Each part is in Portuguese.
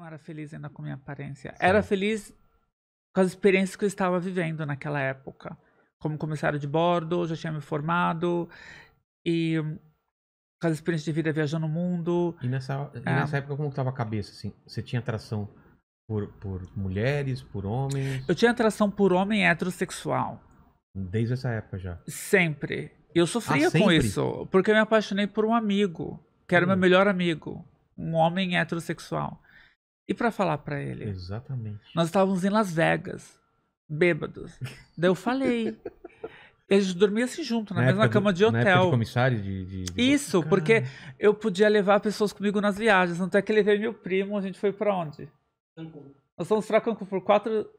não era feliz ainda com minha aparência. Sim. Era feliz com as experiências que eu estava vivendo naquela época. Como comissário de bordo, já tinha me formado e hum, com as experiências de vida viajando o mundo. E nessa, é... e nessa época, como estava a cabeça? Assim? Você tinha atração por, por mulheres, por homens? Eu tinha atração por homem heterossexual. Desde essa época já? Sempre. Eu sofria ah, com isso, porque eu me apaixonei por um amigo, que era hum. meu melhor amigo, um homem heterossexual e para falar para ele. Exatamente. Nós estávamos em Las Vegas, bêbados. Daí eu falei. Eles dormiam assim junto, na, na mesma cama do, de hotel. Na época de comissário de. de, de... Isso, porque eu podia levar pessoas comigo nas viagens. Até que que levei meu primo, a gente foi para onde? Cancún. Nós fomos para Cancún por quatro,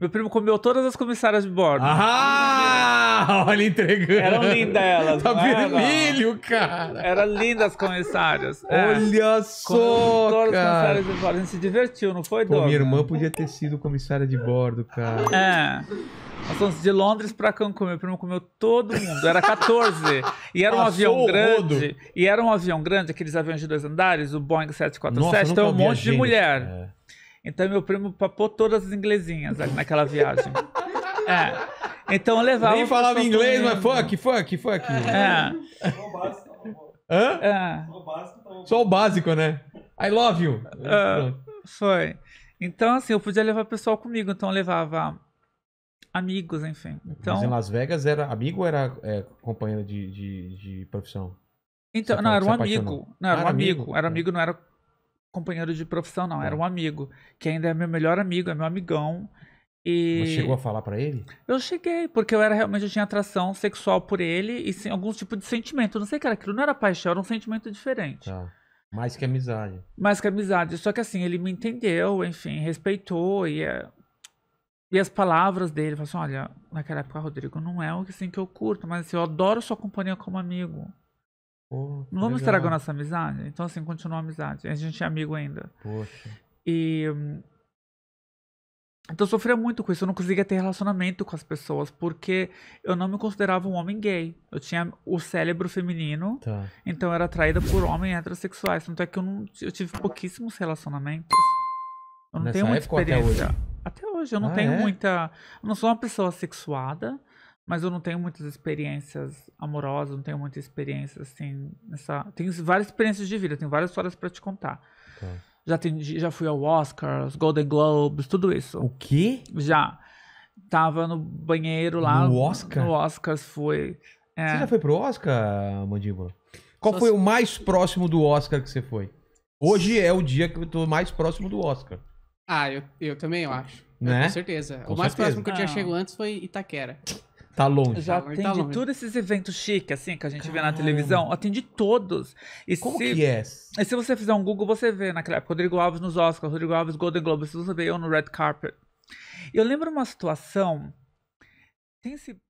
meu primo comeu todas as comissárias de bordo. Ah! Olha, entregando. Eram lindas elas. Tá né, vermelho, cara. Eram lindas as comissárias. É. Olha só, Comeu todas cara. as comissárias de bordo. A gente se divertiu, não foi, Pô, minha irmã podia ter sido comissária de bordo, cara. É. Nós fomos de Londres pra Cancún. Meu primo comeu todo mundo. Era 14. E era um Passou avião grande. Rodo. E era um avião grande, aqueles aviões de dois andares, o Boeing 747. Nossa, então, um monte de mulher. É. Então meu primo papou todas as inglesinhas naquela viagem. É. Então eu levava. Nem falava inglês, mas fuck, fuck, fuck. É. é. o básico, tá Hã? É. Só o básico, né? I love you. É. Foi. Então, assim, eu podia levar pessoal comigo, então eu levava amigos, enfim. Então... Mas em Las Vegas era amigo ou era é, companheiro de, de, de profissão? Então, não, era um amigo. Não, era ah, um amigo. amigo. Era amigo, não era companheiro de profissão, não, é. era um amigo, que ainda é meu melhor amigo, é meu amigão. E... chegou a falar para ele? Eu cheguei, porque eu era realmente eu tinha atração sexual por ele e sim, algum tipo de sentimento. Eu não sei o que era aquilo, não era paixão, era um sentimento diferente. Tá. Mais que amizade. Mais que amizade. Só que assim, ele me entendeu, enfim, respeitou e, eh, e as palavras dele. Falou assim: olha, naquela época, Rodrigo, não é o assim, que eu curto, mas assim, eu adoro sua companhia como amigo. Pô, não vamos estragar nossa amizade? Então, assim, continua a amizade. A gente é amigo ainda. Poxa. E. Então, eu sofria muito com isso. Eu não conseguia ter relacionamento com as pessoas, porque eu não me considerava um homem gay. Eu tinha o cérebro feminino, tá. então eu era atraída por homens heterossexuais. Tanto é que eu, não, eu tive pouquíssimos relacionamentos. Eu não Nessa tenho muita experiência. Até hoje. até hoje. eu não ah, tenho é? muita. Eu não sou uma pessoa sexuada mas eu não tenho muitas experiências amorosas, não tenho muita experiência assim nessa, tenho várias experiências de vida, tenho várias histórias para te contar. Tá. Já atendi, já fui ao Oscar, Golden Globes, tudo isso. O quê? Já tava no banheiro lá no Oscar. No Oscar foi. É. Você já foi pro Oscar, Mandíbula? Qual Só foi se... o mais próximo do Oscar que você foi? Hoje é o dia que eu tô mais próximo do Oscar. Ah, eu, eu também eu acho. Né? Eu, com certeza. Com o mais certeza. próximo que eu tinha ah. chego antes foi Itaquera. Tá longe. Já atende tá, tá longe. todos esses eventos chiques, assim, que a gente Caramba. vê na televisão. Atende todos. E Como se, que é? E se você fizer um Google, você vê naquela época Rodrigo Alves nos Oscars, Rodrigo Alves Golden Globe, se você vê eu no Red Carpet. Eu lembro uma situação... Tem esse